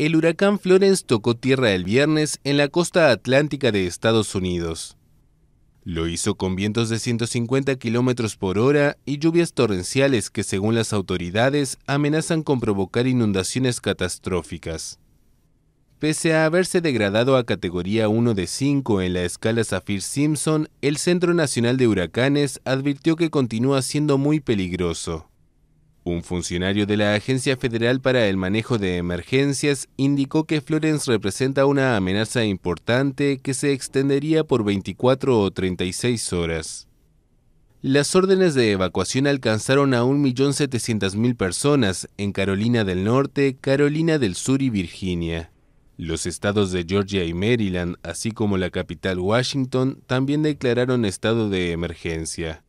El huracán Florence tocó tierra el viernes en la costa atlántica de Estados Unidos. Lo hizo con vientos de 150 kilómetros por hora y lluvias torrenciales que, según las autoridades, amenazan con provocar inundaciones catastróficas. Pese a haberse degradado a categoría 1 de 5 en la escala Saffir-Simpson, el Centro Nacional de Huracanes advirtió que continúa siendo muy peligroso. Un funcionario de la Agencia Federal para el Manejo de Emergencias indicó que Florence representa una amenaza importante que se extendería por 24 o 36 horas. Las órdenes de evacuación alcanzaron a 1.700.000 personas en Carolina del Norte, Carolina del Sur y Virginia. Los estados de Georgia y Maryland, así como la capital Washington, también declararon estado de emergencia.